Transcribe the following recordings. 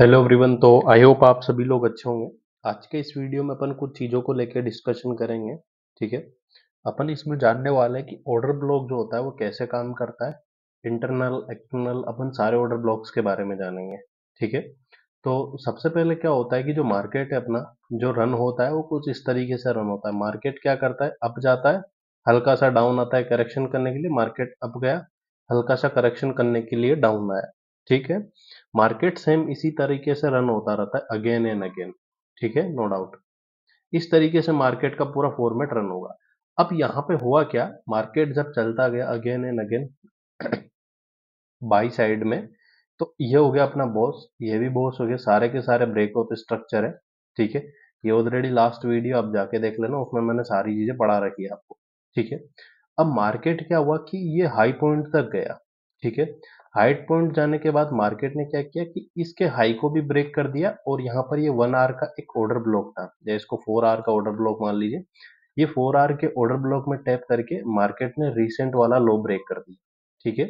hello everyone तो I hope आप सभी लोग अच्छे होंगे आज के इस वीडियो में अपन कुछ चीज़ों को लेकर डिस्कशन करेंगे ठीक है अपन इसमें जानने वाले हैं कि ऑर्डर ब्लॉक जो होता है वो कैसे काम करता है इंटरनल एक्सटर्नल अपन सारे ऑर्डर ब्लॉक्स के बारे में जानेंगे ठीक है तो सबसे पहले क्या होता है कि जो मार्केट है अपना जो रन होता है वो कुछ इस तरीके से रन होता है मार्केट क्या करता है अप जाता है हल्का सा डाउन आता है करेक्शन करने के लिए मार्केट अप गया हल्का सा करेक्शन करने के लिए डाउन आया ठीक है मार्केट सेम इसी तरीके से रन होता रहता है अगेन एंड अगेन ठीक है नो डाउट इस तरीके से मार्केट का पूरा फॉर्मेट रन होगा अब यहां पे हुआ क्या मार्केट जब चलता गया again and again buy side में तो ये हो गया अपना बॉस ये भी बॉस हो गया सारे के सारे ब्रेकअप स्ट्रक्चर है ठीक है ये ऑलरेडी लास्ट वीडियो आप जाके देख लेना उसमें मैंने सारी चीजें पढ़ा रखी है आपको ठीक है अब मार्केट क्या हुआ कि ये हाई पॉइंट तक गया ठीक है हाइट पॉइंट जाने के बाद मार्केट ने क्या किया कि इसके हाई को भी ब्रेक कर दिया और यहाँ पर ये वन आर का एक ऑर्डर ब्लॉक था या इसको फोर आर का ऑर्डर ब्लॉक मान लीजिए ये फोर आर के ऑर्डर ब्लॉक में टैप करके मार्केट ने रिसेंट वाला लो ब्रेक कर दिया ठीक है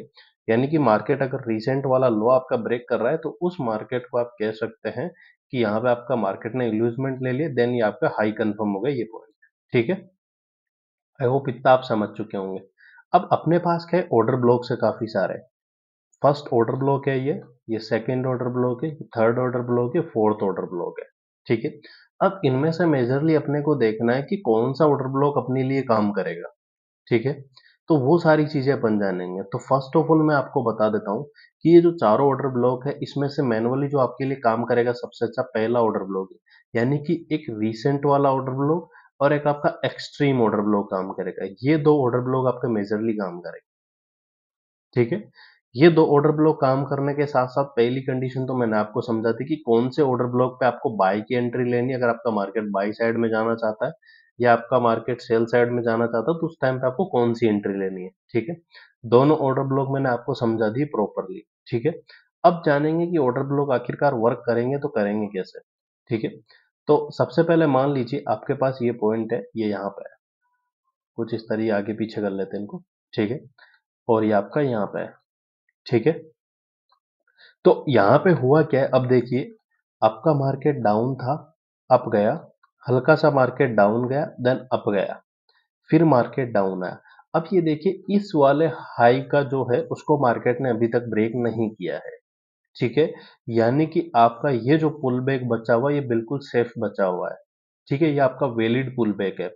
यानी कि मार्केट अगर रिसेंट वाला लो आपका ब्रेक कर रहा है तो उस मार्केट को आप कह सकते हैं कि यहाँ पे आपका मार्केट ने इल्यूजमेंट ले लिया देन ये आपका हाई कंफर्म हो गया ये पॉइंट ठीक है आई होप इतना आप समझ चुके होंगे अब अपने पास क्या है ऑर्डर ब्लॉक से काफी सारे फर्स्ट ऑर्डर ब्लॉक है ये ये सेकेंड ऑर्डर ब्लॉक है थर्ड ऑर्डर ब्लॉक है फोर्थ ऑर्डर ब्लॉक है ठीक है अब इनमें से मेजरली अपने को देखना है कि कौन सा ऑर्डर ब्लॉक अपने लिए काम करेगा ठीक है तो वो सारी चीजें अपन जानेंगे तो फर्स्ट ऑफ ऑल मैं आपको बता देता हूँ कि ये जो चारों ऑर्डर ब्लॉक है इसमें से मैनुअली जो आपके लिए काम करेगा सबसे अच्छा पहला ऑर्डर ब्लॉक है यानी कि एक रिसेंट वाला ऑर्डर ब्लॉक और एक आपका एक्सट्रीम ऑर्डर ब्लॉक काम करेगा ये दो ऑर्डर ब्लॉक आपके मेजरली काम करेगा ठीक है ये दो ऑर्डर ब्लॉक काम करने के साथ साथ पहली कंडीशन तो मैंने आपको समझा थी कि कौन से ऑर्डर ब्लॉक पे आपको बाई की एंट्री लेनी अगर आपका मार्केट बाई साइड में जाना चाहता है या आपका मार्केट सेल साइड में जाना चाहता है तो उस टाइम पे आपको कौन सी एंट्री लेनी है ठीक है दोनों ऑर्डर ब्लॉक मैंने आपको समझा दी प्रॉपरली ठीक है अब जानेंगे कि ऑर्डर ब्लॉक आखिरकार वर्क करेंगे तो करेंगे कैसे ठीक है तो सबसे पहले मान लीजिए आपके पास ये पॉइंट है ये यहाँ पे है कुछ इस तरह आगे पीछे कर लेते हैं इनको ठीक है और ये आपका यहाँ पे है ठीक है तो यहां पे हुआ क्या है अब देखिए आपका मार्केट डाउन था अप गया हल्का सा मार्केट डाउन गया देन अप गया फिर मार्केट डाउन आया अब ये देखिए इस वाले हाई का जो है उसको मार्केट ने अभी तक ब्रेक नहीं किया है ठीक है यानी कि आपका ये जो पुल बैक बचा हुआ ये बिल्कुल सेफ बचा हुआ है ठीक है ये आपका वेलिड पुल बैक है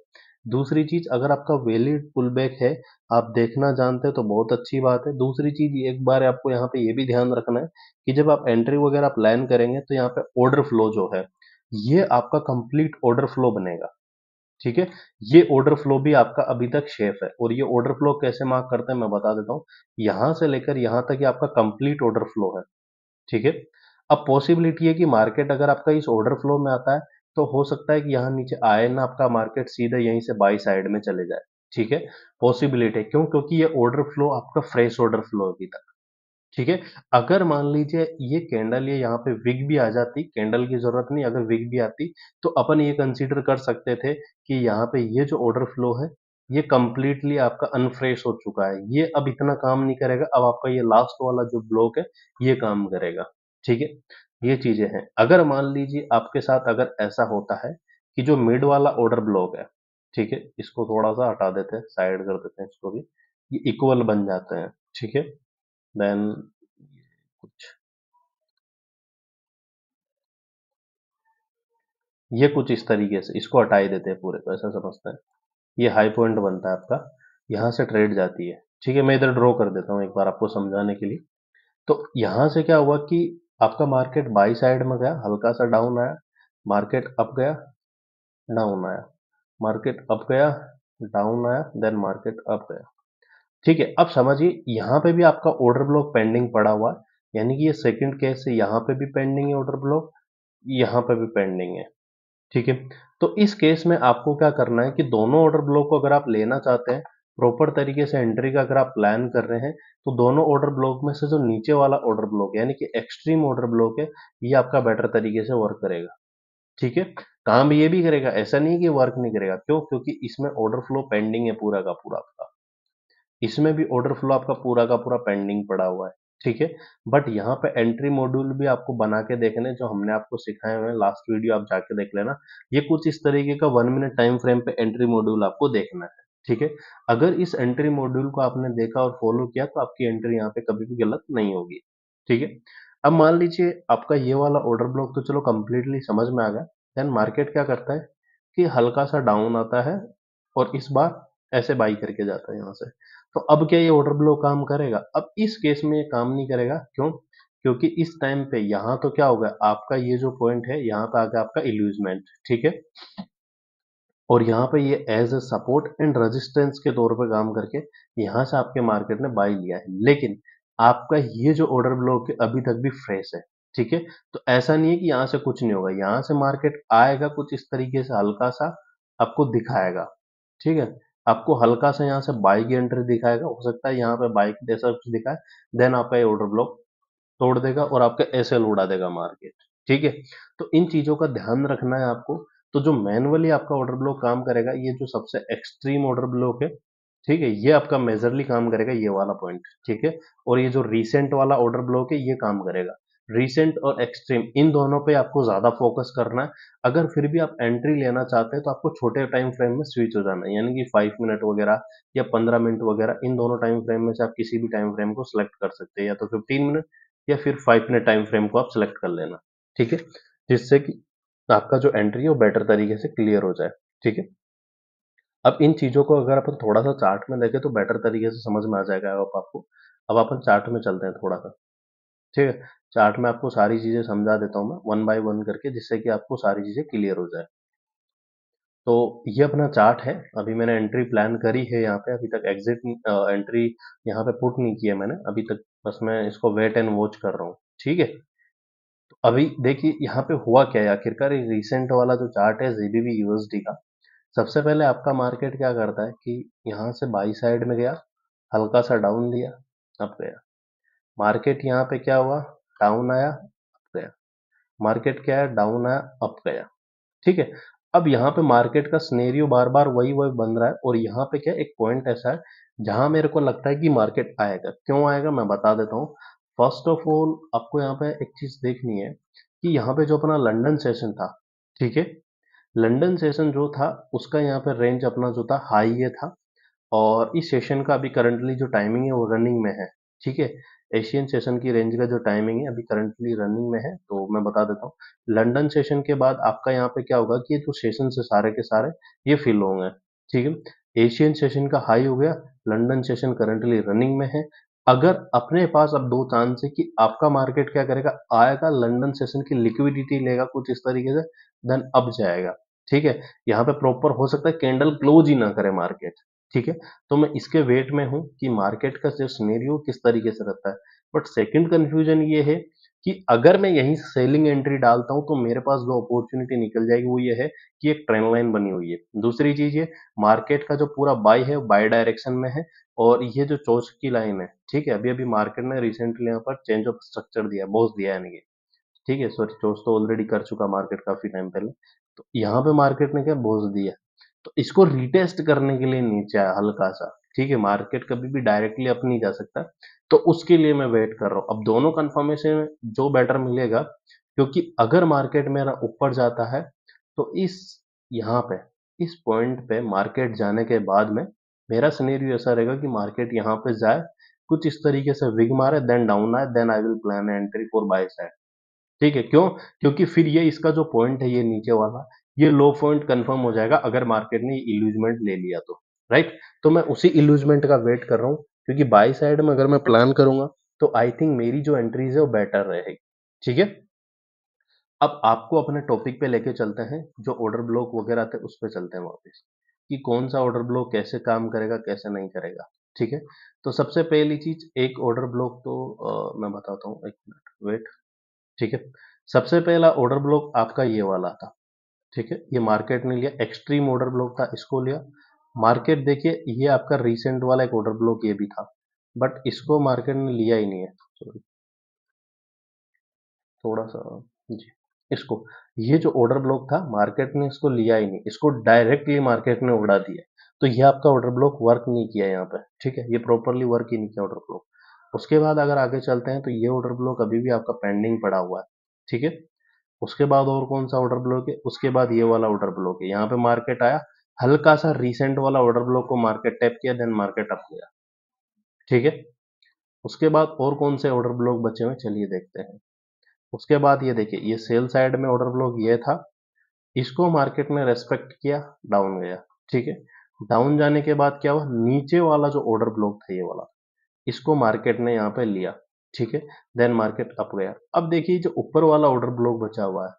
दूसरी चीज अगर आपका वैलिड पुल बैक है आप देखना जानते हो तो बहुत अच्छी बात है दूसरी चीज एक बार आपको यहाँ पे ये भी ध्यान रखना है कि जब आप एंट्री वगैरह आप लाइन करेंगे तो यहाँ पे ऑर्डर फ्लो जो है ये आपका कंप्लीट ऑर्डर फ्लो बनेगा ठीक है ये ऑर्डर फ्लो भी आपका अभी तक शेफ है और ये ऑर्डर फ्लो कैसे मार्क करते हैं मैं बता देता हूँ यहां से लेकर यहां तक ये आपका कंप्लीट ऑर्डर फ्लो है ठीक है अब पॉसिबिलिटी है कि मार्केट अगर आपका इस ऑर्डर फ्लो में आता है तो हो सकता है कि यहाँ नीचे आए ना आपका मार्केट सीधे यहीं से बाई साइड में चले जाए ठीक है पॉसिबिलिटी क्यों क्योंकि ये ऑर्डर फ्लो आपका फ्रेश ऑर्डर फ्लो अभी तक ठीक है अगर मान लीजिए ये कैंडल ये यहाँ पे विग भी आ जाती कैंडल की जरूरत नहीं अगर विग भी आती तो अपन ये कंसिडर कर सकते थे कि यहाँ पे ये जो ऑर्डर फ्लो है ये कंप्लीटली आपका अनफ्रेश हो चुका है ये अब इतना काम नहीं करेगा अब आपका ये लास्ट वाला जो ब्लॉक है ये काम करेगा ठीक है ये चीजें हैं अगर मान लीजिए आपके साथ अगर ऐसा होता है कि जो मिड वाला ऑर्डर ब्लॉक है ठीक है इसको थोड़ा सा हटा देते हैं साइड कर देते हैं इसको भी ये इक्वल बन जाते हैं ठीक है देन कुछ ये कुछ इस तरीके से इसको हटाई देते हैं पूरे को ऐसा समझते हैं ये हाई पॉइंट बनता है आपका यहां से ट्रेड जाती है ठीक है मैं इधर ड्रॉ कर देता हूं एक बार आपको समझाने के लिए तो यहां से क्या हुआ कि आपका मार्केट बाई साइड में गया हल्का सा डाउन आया मार्केट अप गया डाउन आया मार्केट अप गया डाउन आया देन मार्केट अप गया ठीक है अब समझिए यहाँ पे भी आपका ऑर्डर ब्लॉक पेंडिंग पड़ा हुआ है यानी कि ये सेकंड केस है यहाँ पे भी पेंडिंग है ऑर्डर ब्लॉक यहाँ पे भी पेंडिंग है ठीक है तो इस केस में आपको क्या करना है कि दोनों ऑर्डर ब्लॉक को अगर आप लेना चाहते हैं प्रॉपर तरीके से एंट्री का अगर आप प्लान कर रहे हैं तो दोनों ऑर्डर ब्लॉक में से जो नीचे वाला ऑर्डर ब्लॉक है यानी कि एक्सट्रीम ऑर्डर ब्लॉक है ये आपका बेटर तरीके से वर्क करेगा ठीक है काम ये भी करेगा ऐसा नहीं कि वर्क नहीं करेगा क्यों क्योंकि इसमें ऑर्डर फ्लो पेंडिंग है पूरा का पूरा आपका इसमें भी ऑर्डर फ्लो आपका पूरा का पूरा पेंडिंग पड़ा हुआ है ठीक है बट यहाँ पे एंट्री मॉड्यूल भी आपको बना के देखने जो हमने आपको सिखाए हुए लास्ट वीडियो आप जाके देख लेना ये कुछ इस तरीके का वन मिनट टाइम फ्रेम पे एंट्री मॉड्यूल आपको देखना है ठीक है अगर इस एंट्री मॉड्यूल को आपने देखा और फॉलो किया तो आपकी एंट्री यहाँ पे कभी भी गलत नहीं होगी ठीक है अब मान लीजिए आपका ये वाला ऑर्डर ब्लॉक तो चलो कम्प्लीटली समझ में आ गया देन मार्केट क्या करता है कि हल्का सा डाउन आता है और इस बार ऐसे बाई करके जाता है यहाँ से तो अब क्या ये ऑर्डर ब्लॉक काम करेगा अब इस केस में ये काम नहीं करेगा क्यों क्योंकि इस टाइम पे यहाँ तो क्या होगा आपका ये जो पॉइंट है यहाँ पे गया आपका इल्यूजमेंट ठीक है और यहाँ पे ये as a support and resistance के तौर पे काम करके यहाँ से आपके मार्केट ने बाई लिया है लेकिन आपका ये जो ऑर्डर ब्लॉक है अभी तक भी फ्रेश है ठीक है तो ऐसा नहीं है कि यहाँ से कुछ नहीं होगा यहाँ से मार्केट आएगा कुछ इस तरीके से हल्का सा आपको दिखाएगा ठीक है आपको हल्का सा यहाँ से बाई की एंट्री दिखाएगा हो सकता है यहाँ पे बाई की जैसा कुछ दिखाए देन आपका ये ऑर्डर ब्लॉक तोड़ देगा और आपका एस उड़ा देगा मार्केट ठीक है तो इन चीजों का ध्यान रखना है आपको तो जो मैनुअली आपका ऑर्डर ब्लॉक काम करेगा ये जो सबसे एक्सट्रीम ऑर्डर ब्लॉक है ठीक है ये आपका मेजरली काम करेगा ये वाला पॉइंट ठीक है और ये जो रिसेंट वाला ऑर्डर ब्लॉक है ये काम करेगा रिसेंट और एक्सट्रीम इन दोनों पे आपको ज़्यादा फोकस करना है अगर फिर भी आप एंट्री लेना चाहते हैं तो आपको छोटे टाइम फ्रेम में स्विच हो जाना है यानी कि फाइव मिनट वगैरह या पंद्रह मिनट वगैरह इन दोनों टाइम फ्रेम में से आप किसी भी टाइम फ्रेम को सिलेक्ट कर सकते हैं या तो फिफ्टीन मिनट या फिर फाइव मिनट टाइम फ्रेम को आप सिलेक्ट कर लेना ठीक है जिससे कि तो आपका जो एंट्री है वो बेटर तरीके से क्लियर हो जाए ठीक है अब इन चीज़ों को अगर अपन थोड़ा सा चार्ट में देखें तो बेटर तरीके से समझ में आ जाएगा अब आपको अब अपन चार्ट में चलते हैं थोड़ा सा ठीक है चार्ट में आपको सारी चीज़ें समझा देता हूँ मैं वन बाय वन करके जिससे कि आपको सारी चीज़ें क्लियर हो जाए तो ये अपना चार्ट है अभी मैंने एंट्री प्लान करी है यहाँ पे अभी तक एग्जिट एंट्री यहाँ पे पुट नहीं किया मैंने अभी तक बस मैं इसको वेट एंड वॉच कर रहा हूँ ठीक है अभी देखिए यहाँ पे हुआ क्या है आखिरकार रिसेंट वाला जो चार्ट है जीबीबी यूएसडी का सबसे पहले आपका मार्केट क्या करता है कि यहाँ से बाई साइड में गया हल्का सा डाउन लिया अब गया मार्केट यहाँ पे क्या हुआ डाउन आया अप गया मार्केट क्या है डाउन आया अप गया ठीक है अब यहाँ पे मार्केट का स्नेरियो बार बार वही वही बन रहा है और यहाँ पे क्या एक पॉइंट ऐसा है जहां मेरे को लगता है कि मार्केट आएगा क्यों आएगा मैं बता देता हूँ फर्स्ट ऑफ ऑल आपको यहाँ पे एक चीज देखनी है कि यहाँ पे जो अपना लंडन सेशन था ठीक है लंडन सेशन जो था उसका यहाँ पे रेंज अपना जो था हाई ये था और इस सेशन का अभी करंटली जो टाइमिंग है वो रनिंग में है ठीक है एशियन सेशन की रेंज का जो टाइमिंग है अभी करंटली रनिंग में है तो मैं बता देता हूँ लंडन सेशन के बाद आपका यहाँ पे क्या होगा कि ये जो सेशन से सारे के सारे ये फिल होंगे ठीक है एशियन सेशन का हाई हो गया लंडन सेशन करंटली रनिंग में है अगर अपने पास अब दो चांस है कि आपका मार्केट क्या करेगा आएगा लंदन सेशन की लिक्विडिटी लेगा कुछ इस तरीके से देन अब जाएगा ठीक है यहाँ पे प्रॉपर हो सकता है कैंडल क्लोज ही ना करे मार्केट ठीक है तो मैं इसके वेट में हूं कि मार्केट का जो स्नेरियो किस तरीके से रहता है बट सेकंड कंफ्यूजन ये है कि अगर मैं यही सेलिंग एंट्री डालता हूं तो मेरे पास जो अपॉर्चुनिटी निकल जाएगी वो ये है कि एक ट्रेंड लाइन बनी हुई है दूसरी चीज ये मार्केट का जो पूरा बाय है बाय डायरेक्शन में है और ये जो चोच की लाइन है ठीक है अभी अभी मार्केट ने रिसेंटली यहाँ पर चेंज ऑफ स्ट्रक्चर दिया है बोस दिया है ठीक है सॉरी चोच तो ऑलरेडी कर चुका मार्केट काफी टाइम पहले तो यहाँ पे मार्केट ने क्या बोस दिया तो इसको रिटेस्ट करने के लिए नीचे आया हल्का सा ठीक है मार्केट कभी भी डायरेक्टली अप नहीं जा सकता तो उसके लिए मैं वेट कर रहा हूँ अब दोनों कंफर्मेशन जो बेटर मिलेगा क्योंकि अगर मार्केट मेरा ऊपर जाता है तो इस यहाँ पे इस पॉइंट पे मार्केट जाने के बाद में मेरा सिनेरियो ऐसा रहेगा कि मार्केट यहाँ पे जाए कुछ इस तरीके से विग मारे देन डाउन आए then I will plan entry for buy side ठीक है क्यों क्योंकि फिर ये इसका जो पॉइंट है ये नीचे वाला ये लो पॉइंट कंफर्म हो जाएगा अगर मार्केट ने इल्यूजमेंट ले लिया तो राइट तो मैं उसी इल्यूजमेंट का वेट कर रहा हूँ क्योंकि बाई साइड में अगर मैं प्लान करूंगा तो आई थिंक मेरी जो एंट्रीज है वो बेटर रहेगी ठीक है अब आपको अपने टॉपिक पे लेके चलते हैं जो ऑर्डर ब्लॉक वगैरह थे उस पर चलते हैं वापस कि कौन सा ऑर्डर ब्लॉक कैसे काम करेगा कैसे नहीं करेगा ठीक है तो सबसे पहली चीज एक ऑर्डर ब्लॉक तो आ, मैं बताता हूँ एक मिनट वेट ठीक है सबसे पहला ऑर्डर ब्लॉक आपका ये वाला था ठीक है ये मार्केट ने लिया एक्सट्रीम ऑर्डर ब्लॉक था इसको लिया मार्केट देखिए ये आपका रिसेंट वाला एक ऑर्डर ब्लॉक ये भी था बट इसको मार्केट ने लिया ही नहीं है सॉरी थोड़ा सा जी इसको ये जो ऑर्डर ब्लॉक था मार्केट ने इसको लिया ही नहीं इसको डायरेक्टली मार्केट ने उड़ा दिया तो ये आपका ऑर्डर ब्लॉक वर्क नहीं किया यहाँ पे ठीक है ये प्रॉपरली वर्क ही नहीं किया ऑर्डर ब्लॉक उसके बाद अगर आगे चलते हैं तो ये ऑर्डर ब्लॉक अभी भी आपका पेंडिंग पड़ा हुआ है ठीक है उसके बाद और कौन सा ऑर्डर ब्लॉक है उसके बाद ये वाला ऑर्डर ब्लॉक है यहाँ पे मार्केट आया हल्का सा रिसेंट वाला ऑर्डर ब्लॉक को मार्केट टैप किया देन मार्केट अप गया ठीक है उसके बाद और कौन से ऑर्डर ब्लॉक बचे हुए चलिए देखते हैं उसके बाद ये देखिए ये सेल साइड में ऑर्डर ब्लॉक ये था इसको मार्केट ने रेस्पेक्ट किया डाउन गया ठीक है डाउन जाने के बाद क्या हुआ नीचे वाला जो ऑर्डर ब्लॉक था ये वाला इसको मार्केट ने यहाँ पे लिया ठीक है देन मार्केट अप गया अब देखिए जो ऊपर वाला ऑर्डर ब्लॉक बचा हुआ है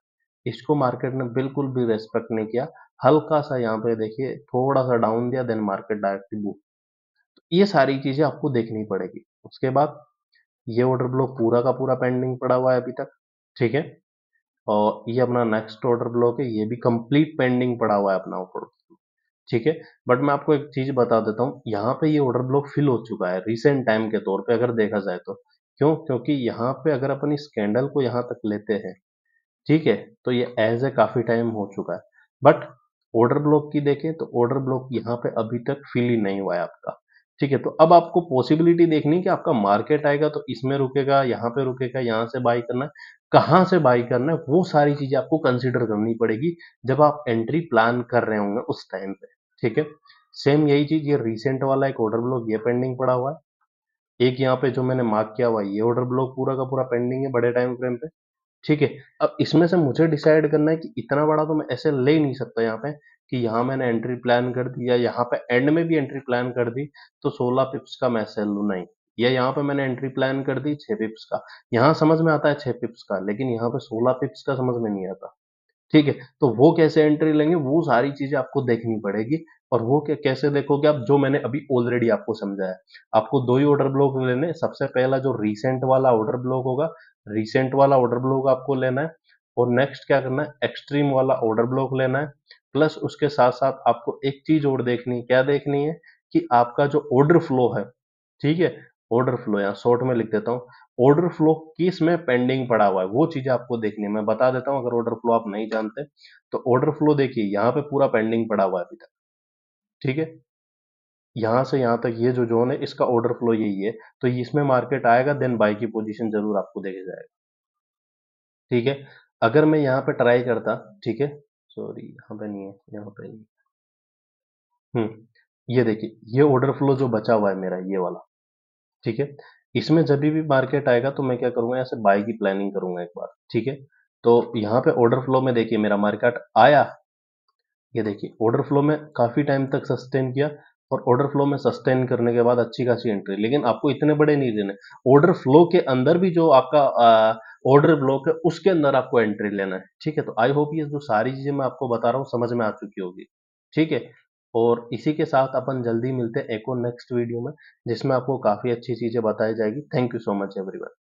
इसको मार्केट ने बिल्कुल भी रेस्पेक्ट नहीं किया हल्का सा यहाँ पे देखिए थोड़ा सा डाउन दिया देन मार्केट डायरेक्ट बू तो ये सारी चीजें आपको देखनी पड़ेगी उसके बाद ये ऑर्डर ब्लॉक पूरा का पूरा पेंडिंग पड़ा हुआ है अभी तक ठीक है और ये अपना नेक्स्ट ऑर्डर ब्लॉक है ये भी कंप्लीट पेंडिंग पड़ा हुआ है अपना ऊपर ठीक है बट मैं आपको एक चीज बता देता हूँ यहाँ पे ये ऑर्डर ब्लॉक फिल हो चुका है रिसेंट टाइम के तौर पे अगर देखा जाए तो क्यों क्योंकि यहाँ पे अगर अपन इस कैंडल को यहाँ तक लेते हैं ठीक है तो ये एज ए काफी टाइम हो चुका है बट ऑर्डर ब्लॉक की देखें तो ऑर्डर ब्लॉक यहाँ पे अभी तक फिल ही नहीं हुआ है आपका ठीक है तो अब आपको पॉसिबिलिटी देखनी कि आपका मार्केट आएगा तो इसमें रुकेगा यहाँ पे रुकेगा यहाँ से बाई करना है कहाँ से बाई करना है वो सारी चीजें आपको कंसिडर करनी पड़ेगी जब आप एंट्री प्लान कर रहे होंगे उस टाइम पे ठीक है सेम यही चीज ये रिसेंट वाला एक ऑर्डर ब्लॉक ये पेंडिंग पड़ा हुआ है एक यहाँ पे जो मैंने मार्क किया हुआ है ये ऑर्डर ब्लॉक पूरा का पूरा पेंडिंग है बड़े टाइम फ्रेम पे ठीक है अब इसमें से मुझे डिसाइड करना है कि इतना बड़ा तो मैं ऐसे ले नहीं सकता यहाँ पे कि यहाँ मैंने एंट्री प्लान कर दी या यहाँ पे एंड में भी एंट्री प्लान कर दी तो 16 पिप्स का मैं सेल लू नहीं या यहाँ पे मैंने एंट्री प्लान कर दी 6 पिप्स का यहाँ समझ में आता है 6 पिप्स का लेकिन यहाँ पे 16 पिप्स का समझ में नहीं आता ठीक है तो वो कैसे एंट्री लेंगे वो सारी चीजें आपको देखनी पड़ेगी और वो कैसे देखोगे आप जो मैंने अभी ऑलरेडी आपको समझाया आपको दो ही ऑर्डर ब्लॉक लेने सबसे पहला जो रिसेंट वाला ऑर्डर ब्लॉक होगा रिसेंट वाला ऑर्डर ब्लॉक आपको लेना है और नेक्स्ट क्या करना है एक्सट्रीम वाला ऑर्डर ब्लॉक लेना है प्लस उसके साथ साथ आपको एक चीज और देखनी क्या देखनी है कि आपका जो ऑर्डर फ्लो है ठीक है ऑर्डर फ्लो यहाँ शॉर्ट में लिख देता हूँ ऑर्डर फ्लो किस में पेंडिंग पड़ा हुआ है वो चीज आपको देखनी है मैं बता देता हूँ अगर ऑर्डर फ्लो आप नहीं जानते तो ऑर्डर फ्लो देखिए यहाँ पे पूरा पेंडिंग पड़ा हुआ है अभी तक ठीक है यहां से यहां तक ये जो जोन है इसका ऑर्डर फ्लो यही है तो इसमें मार्केट आएगा देन बाई की पोजीशन जरूर आपको देखा जाएगा ठीक है अगर मैं यहाँ पे ट्राई करता ठीक है सॉरी यहाँ पे नहीं है यहाँ पे हम्म ये देखिए ये ऑर्डर फ्लो जो बचा हुआ है मेरा ये वाला ठीक है इसमें जब भी मार्केट आएगा तो मैं क्या करूंगा ऐसे बाय की प्लानिंग करूंगा एक बार ठीक है तो यहाँ पे ऑर्डर फ्लो में देखिए मेरा मार्केट आया ये देखिए ऑर्डर फ्लो में काफी टाइम तक सस्टेन किया और ऑर्डर फ्लो में सस्टेन करने के बाद अच्छी खासी एंट्री लेकिन आपको इतने बड़े नहीं देने ऑर्डर फ्लो के अंदर भी जो आपका ऑर्डर ब्लॉक है उसके अंदर आपको एंट्री लेना है ठीक है तो आई होप ये जो सारी चीज़ें मैं आपको बता रहा हूँ समझ में आ चुकी होगी ठीक है और इसी के साथ अपन जल्दी मिलते हैं एक और नेक्स्ट वीडियो में जिसमें आपको काफ़ी अच्छी चीज़ें बताई जाएगी thank you so much everyone